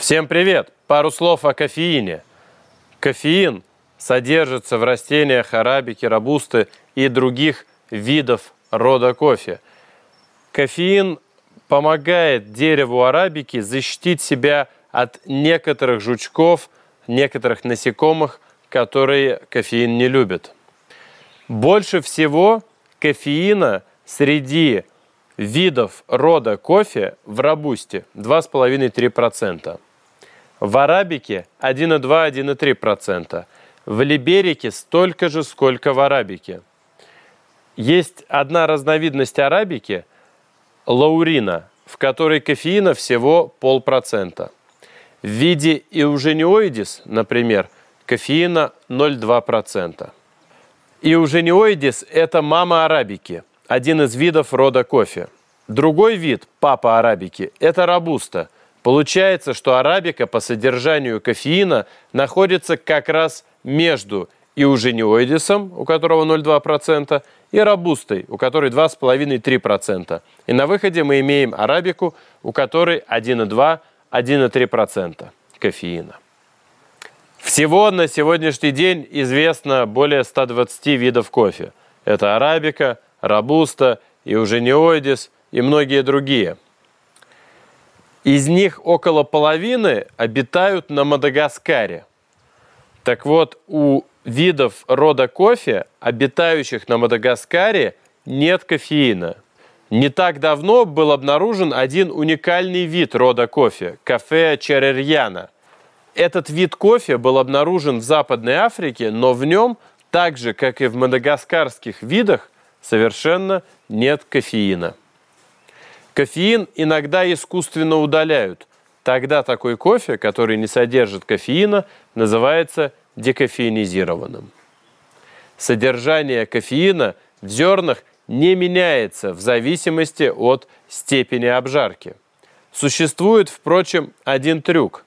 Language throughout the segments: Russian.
Всем привет! Пару слов о кофеине. Кофеин содержится в растениях арабики, рабусты и других видов рода кофе. Кофеин помогает дереву арабики защитить себя от некоторых жучков, некоторых насекомых, которые кофеин не любят. Больше всего кофеина среди видов рода кофе в рабусте 2,5-3%. В арабике 1,2-1,3%. В либерике столько же, сколько в арабике. Есть одна разновидность арабики – лаурина, в которой кофеина всего полпроцента. В виде иужениоидис, например, кофеина 0,2%. Иужениоидис – это мама арабики, один из видов рода кофе. Другой вид, папа арабики, это Рабуста. Получается, что арабика по содержанию кофеина находится как раз между и уже не ужениоидисом, у которого 0,2%, и робустой, у которой 2,5-3%. И на выходе мы имеем арабику, у которой 1,2-1,3% кофеина. Всего на сегодняшний день известно более 120 видов кофе. Это арабика, робуста, и уже не ужениоидис и многие другие – из них около половины обитают на Мадагаскаре. Так вот, у видов рода кофе, обитающих на Мадагаскаре, нет кофеина. Не так давно был обнаружен один уникальный вид рода кофе – кофе черерьяна. Этот вид кофе был обнаружен в Западной Африке, но в нем, так же, как и в мадагаскарских видах, совершенно нет кофеина. Кофеин иногда искусственно удаляют. Тогда такой кофе, который не содержит кофеина, называется декофеинизированным. Содержание кофеина в зернах не меняется в зависимости от степени обжарки. Существует, впрочем, один трюк.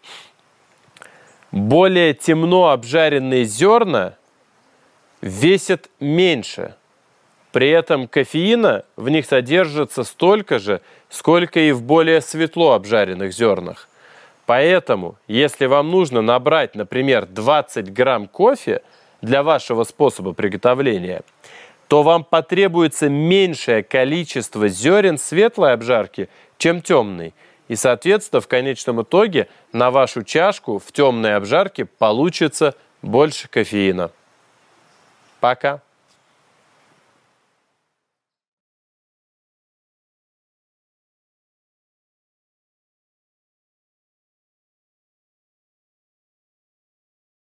Более темно обжаренные зерна весят меньше – при этом кофеина в них содержится столько же, сколько и в более светло обжаренных зернах. Поэтому, если вам нужно набрать, например, 20 грамм кофе для вашего способа приготовления, то вам потребуется меньшее количество зерен светлой обжарки, чем темной. И, соответственно, в конечном итоге на вашу чашку в темной обжарке получится больше кофеина. Пока!